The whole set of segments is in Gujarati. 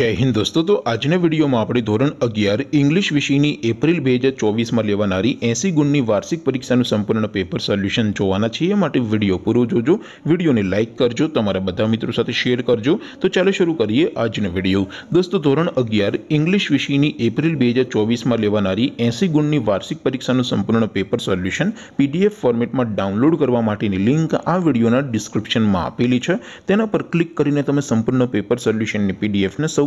જય હિન્દ દોસ્તો તો આજના વિડીયોમાં આપણે ધોરણ અગિયાર ઇંગ્લિશ વિષયની એપ્રિલ બે હજાર ચોવીસમાં લેવાનારી એંસી ગુણની વાર્ષિક પરીક્ષાનું સંપૂર્ણ પેપર સોલ્યુશન જોવાના છીએ માટે વિડીયો પૂરો જોજો વિડીયોને લાઇક કરજો તમારા બધા મિત્રો સાથે શેર કરજો તો ચાલો શરૂ કરીએ આજનો વિડીયો દોસ્તો ધોરણ અગિયાર ઇંગ્લિશ વિષયની એપ્રિલ બે હજાર ચોવીસમાં લેવાનારી એંસી ગુણની વાર્ષિક પરીક્ષાનું સંપૂર્ણ પેપર સોલ્યુશન પીડીએફ ફોર્મેટમાં ડાઉનલોડ કરવા માટેની લિંક આ વિડીયોના ડિસ્ક્રિપ્શનમાં આપેલી છે તેના પર ક્લિક કરીને તમે સંપૂર્ણ પેપર સોલ્યુશનની પીડીએફને સૌ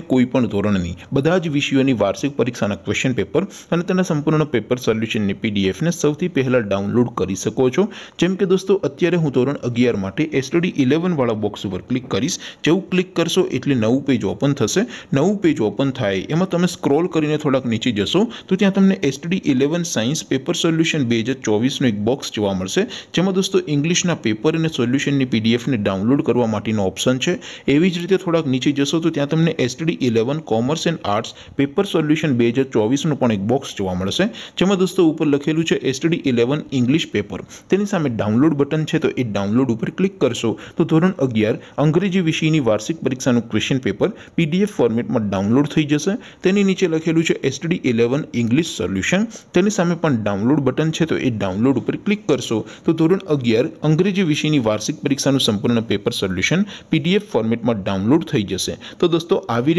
તમે કોઈપણ ધોરણની બધા જ વિષયોની વાર્ષિક પરીક્ષાના ક્વેશ્ચન પેપર અને તેના સંપૂર્ણ પેપર સોલ્યુશનની પીડીએફને સૌથી પહેલાં ડાઉનલોડ કરી શકો છો જેમ કે દોસ્તો અત્યારે હું ધોરણ અગિયાર માટે એસટીડી ઇલેવનવાળા બોક્સ ઉપર ક્લિક કરીશ જેવું ક્લિક કરશો એટલે નવું પેજ ઓપન થશે નવું પેજ ઓપન થાય એમાં તમે સ્ક્રોલ કરીને થોડાક નીચે જશો તો ત્યાં તમને STD eleven science paper solution બે હજાર ચોવીસનું એક બોક્સ જોવા મળશે જેમાં દોસ્તો ઇંગ્લિશના પેપર અને સોલ્યુશનની પીડીએફને ડાઉનલોડ કરવા માટેનો ઓપ્શન છે એવી જ રીતે થોડાક નીચે જશો તો ત્યાં તમને એસટીડી ધોરડી eleven commerce and arts paper solution બે હજાર ચોવીસનું પણ એક બોક્સ જોવા મળશે જેમાં દોસ્તો ઉપર લખેલું છે એસટીડી ઇલેવન ઇંગ્લિશ પેપર તેની સામે ડાઉનલોડ બટન છે તો એ ડાઉનલોડ ઉપર ક્લિક કરશો તો ધોરણ અગિયાર અંગ્રેજી વિષયની વાર્ષિક પરીક્ષાનું ક્વેશ્ચન પેપર પીડીએફ ફોર્મેટમાં ડાઉનલોડ થઈ જશે તેની નીચે લખેલું છે એસટીડી ઇલેવન ઇંગ્લિશ સોલ્યુશન તેની સામે પણ ડાઉનલોડ બટન છે તો એ ડાઉનલોડ ઉપર ક્લિક કરશો તો ધોરણ અગિયાર અંગ્રેજી વિષયની વાર્ષિક પરીક્ષાનું સંપૂર્ણ પેપર સોલ્યુશન પીડીએફ ફોર્મેટમાં ડાઉનલોડ થઈ જશે તો દોસ્તો આવી